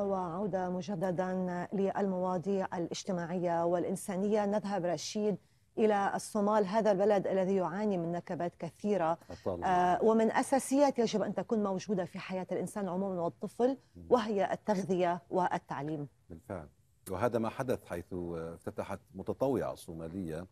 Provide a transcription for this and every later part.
وعودة مجددا للمواضيع الاجتماعية والإنسانية نذهب رشيد إلى الصومال هذا البلد الذي يعاني من نكبات كثيرة آه ومن أساسيات يجب أن تكون موجودة في حياة الإنسان عموما والطفل وهي التغذية والتعليم بالفعل وهذا ما حدث حيث افتتحت متطوعة صومالية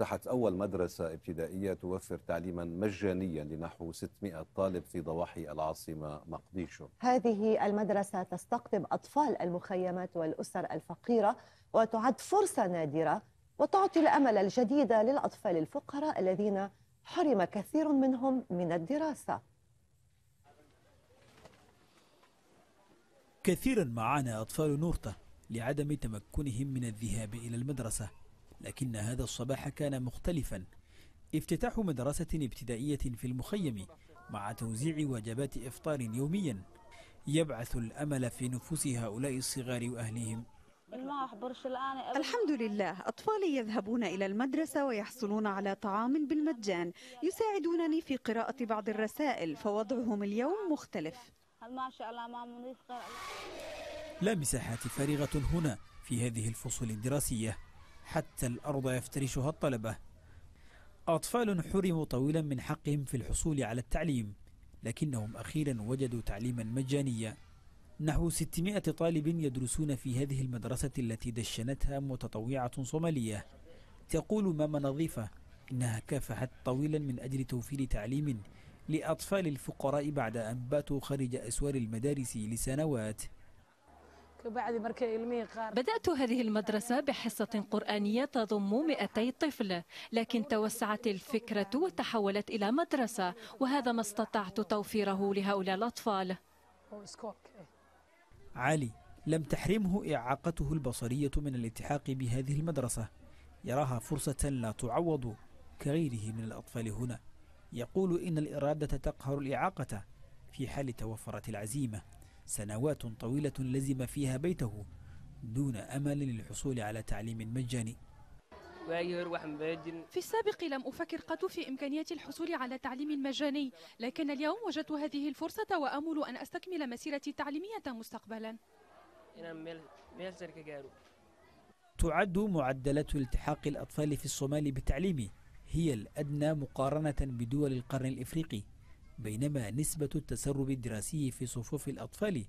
فتحت أول مدرسة ابتدائية توفر تعليما مجانيا لنحو 600 طالب في ضواحي العاصمة مقديشو هذه المدرسة تستقطب أطفال المخيمات والأسر الفقيرة وتعد فرصة نادرة وتعطي الأمل الجديد للأطفال الفقراء الذين حرم كثير منهم من الدراسة كثيرا معانا أطفال نورتة لعدم تمكنهم من الذهاب إلى المدرسة لكن هذا الصباح كان مختلفا افتتاح مدرسة ابتدائية في المخيم مع توزيع وجبات إفطار يوميا يبعث الأمل في نفوس هؤلاء الصغار وأهلهم الحمد لله أطفالي يذهبون إلى المدرسة ويحصلون على طعام بالمجان يساعدونني في قراءة بعض الرسائل فوضعهم اليوم مختلف لا مساحات فارغة هنا في هذه الفصول الدراسية حتى الأرض يفترشها الطلبة أطفال حرموا طويلا من حقهم في الحصول على التعليم لكنهم أخيرا وجدوا تعليما مجانيا نحو 600 طالب يدرسون في هذه المدرسة التي دشنتها متطوعة صومالية تقول ماما نظيفة إنها كافحت طويلا من أجل توفير تعليم لأطفال الفقراء بعد أن باتوا خارج أسوار المدارس لسنوات بدأت هذه المدرسة بحصة قرآنية تضم 200 طفل لكن توسعت الفكرة وتحولت إلى مدرسة وهذا ما استطعت توفيره لهؤلاء الأطفال علي لم تحرمه إعاقته البصرية من الالتحاق بهذه المدرسة يراها فرصة لا تعوض كغيره من الأطفال هنا يقول إن الإرادة تقهر الإعاقة في حال توفرت العزيمة سنوات طويلة لزم فيها بيته دون أمل للحصول على تعليم مجاني في السابق لم أفكر قط في إمكانية الحصول على تعليم مجاني لكن اليوم وجدت هذه الفرصة وأمل أن أستكمل مسيرتي التعليمية مستقبلا تعد معدلات التحاق الأطفال في الصومال بالتعليم هي الأدنى مقارنة بدول القرن الإفريقي بينما نسبة التسرب الدراسي في صفوف الأطفال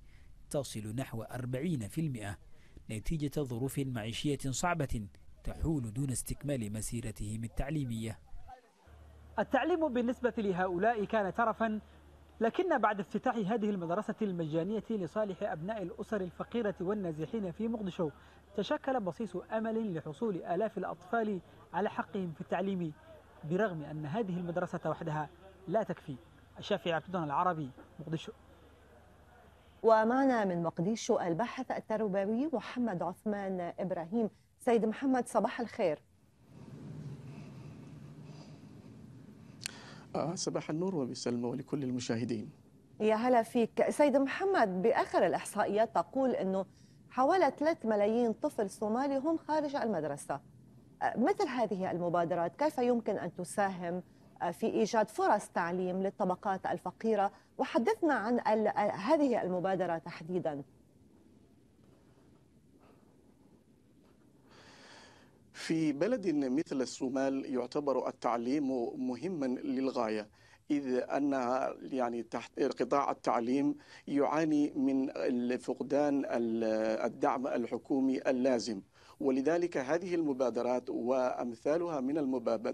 تصل نحو 40% نتيجة ظروف معيشية صعبة تحول دون استكمال مسيرتهم التعليمية التعليم بالنسبة لهؤلاء كان ترفا لكن بعد افتتاح هذه المدرسة المجانية لصالح أبناء الأسر الفقيرة والنازحين في مقدشو تشكل بصيص أمل لحصول آلاف الأطفال على حقهم في التعليم برغم أن هذه المدرسة وحدها لا تكفي الشافعي عبد العربي مقدشو ومعنا من مقديشو الباحث التربوي محمد عثمان إبراهيم سيد محمد صباح الخير آه صباح النور وبسلمى ولكل المشاهدين يا هلا فيك سيد محمد بآخر الإحصائيات تقول أنه حوالي 3 ملايين طفل صومالي هم خارج المدرسة آه، مثل هذه المبادرات كيف يمكن أن تساهم في إيجاد فرص تعليم للطبقات الفقيرة وحدثنا عن هذه المبادرة تحديداً في بلد مثل الصومال يعتبر التعليم مهما للغايه إذ أن يعني تحت قطاع التعليم يعاني من فقدان الدعم الحكومي اللازم ولذلك هذه المبادرات وأمثالها من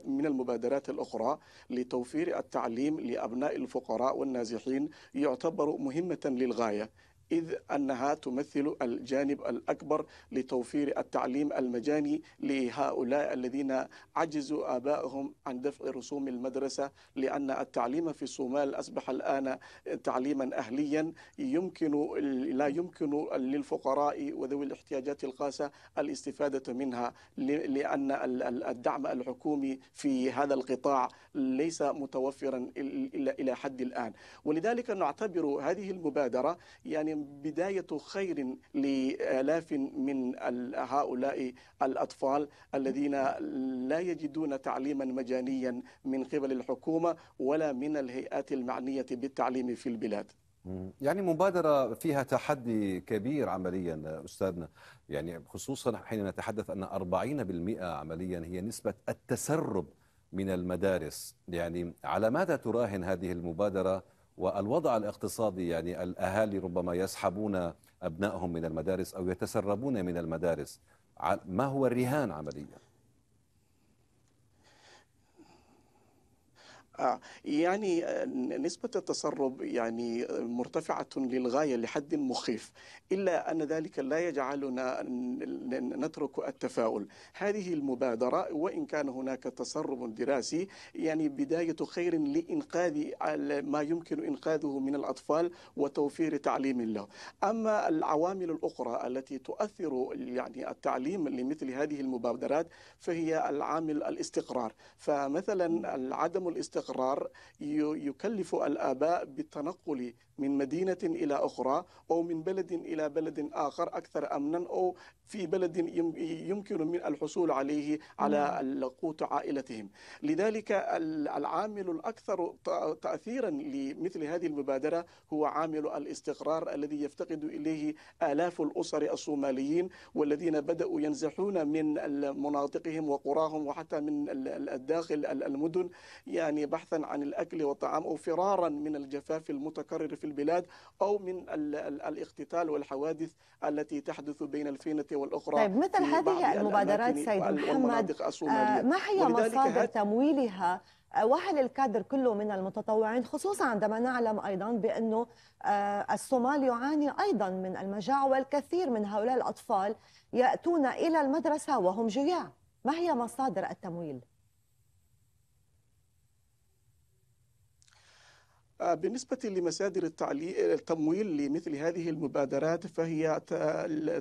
من المبادرات الأخرى لتوفير التعليم لأبناء الفقراء والنازحين يعتبر مهمة للغاية إذ أنها تمثل الجانب الأكبر لتوفير التعليم المجاني لهؤلاء الذين عجزوا آبائهم عن دفع رسوم المدرسة لأن التعليم في الصومال أصبح الآن تعليما أهليا يمكن لا يمكن للفقراء وذوي الاحتياجات الخاصة الاستفادة منها لأن الدعم الحكومي في هذا القطاع ليس متوفرا إلى حد الآن ولذلك نعتبر هذه المبادرة يعني بداية خير لآلاف من هؤلاء الأطفال الذين لا يجدون تعليما مجانيا من قبل الحكومة ولا من الهيئات المعنية بالتعليم في البلاد يعني مبادرة فيها تحدي كبير عمليا أستاذنا يعني خصوصا حين نتحدث أن 40% عمليا هي نسبة التسرب من المدارس يعني على ماذا تراهن هذه المبادرة والوضع الاقتصادي يعني الأهالي ربما يسحبون أبنائهم من المدارس أو يتسربون من المدارس ما هو الرهان عملياً؟ آه يعني آه، نسبة التسرب يعني آه، مرتفعة للغاية لحد مخيف إلا أن ذلك لا يجعلنا نترك التفاؤل هذه المبادرة وإن كان هناك تسرب دراسي يعني بداية خير لإنقاذ ما يمكن إنقاذه من الأطفال وتوفير تعليم له أما العوامل الأخرى التي تؤثر يعني التعليم لمثل هذه المبادرات فهي العامل الاستقرار فمثلا عدم الاستقرار الاستقرار يكلف الآباء بالتنقل من مدينة إلى أخرى أو من بلد إلى بلد آخر أكثر أمنا أو في بلد يمكن من الحصول عليه على نعم. قوت عائلتهم لذلك العامل الأكثر تأثيرا لمثل هذه المبادرة هو عامل الاستقرار الذي يفتقد إليه آلاف الأسر الصوماليين والذين بدأوا ينزحون من مناطقهم وقراهم وحتى من الداخل المدن يعني بحثا عن الأكل والطعام أو فرارا من الجفاف المتكرر في البلاد أو من الاقتتال والحوادث التي تحدث بين الفينة والأخرى طيب مثل هذه المبادرات سيد محمد آه، ما هي مصادر تمويلها آه، وهل الكادر كله من المتطوعين خصوصا عندما نعلم أيضا بأنه آه، الصومال يعاني أيضا من المجاعة والكثير من هؤلاء الأطفال يأتون إلى المدرسة وهم جياع ما هي مصادر التمويل؟ آه، بالنسبة لمصادر التمويل لمثل هذه المبادرات فهي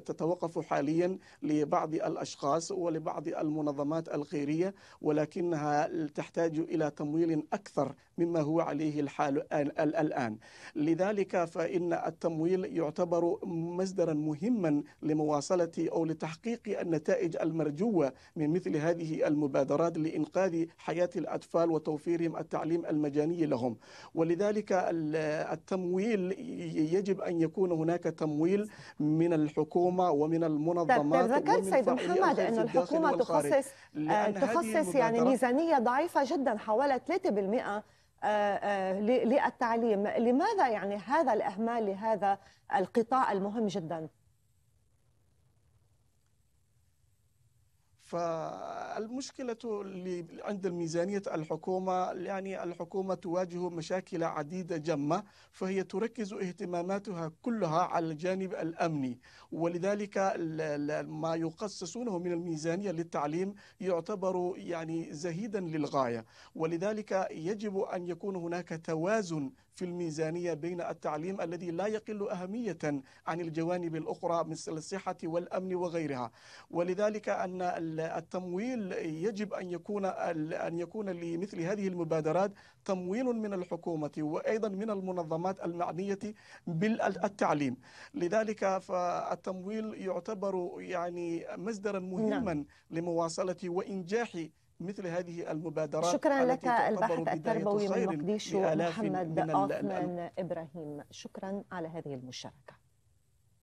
تتوقف حاليا لبعض الأشخاص ولبعض المنظمات الخيرية ولكنها تحتاج إلى تمويل أكثر مما هو عليه الحال الآن لذلك فإن التمويل يعتبر مصدرا مهما لمواصلة أو لتحقيق النتائج المرجوة من مثل هذه المبادرات لإنقاذ حياة الأطفال وتوفيرهم التعليم المجاني لهم ولذلك كذلك التمويل يجب أن يكون هناك تمويل من الحكومة ومن المنظمات ذكرت سيد محمد أن الحكومة تخصص آه، تخصص يعني ميزانية ضعيفة جدا حوالي 3% آه، آه، للتعليم لماذا يعني هذا الإهمال لهذا القطاع المهم جدا؟ ف المشكلة اللي عند الميزانية الحكومة يعني الحكومة تواجه مشاكل عديدة جمة فهي تركز اهتماماتها كلها على الجانب الأمني ولذلك ما يخصصونه من الميزانية للتعليم يعتبر يعني زهيدا للغاية ولذلك يجب أن يكون هناك توازن في الميزانية بين التعليم الذي لا يقل أهمية عن الجوانب الأخرى مثل الصحة والأمن وغيرها ولذلك أن التمويل يجب أن يكون أن يكون لمثل هذه المبادرات تمويل من الحكومة وأيضا من المنظمات المعنية بالتعليم لذلك فالتمويل يعتبر يعني مصدرا مهما نعم. لمواصلة وإنجاح مثل هذه المبادرات شكرا لك الباحث التربوي من مقديشو محمد أوفمان إبراهيم شكرا على هذه المشاركة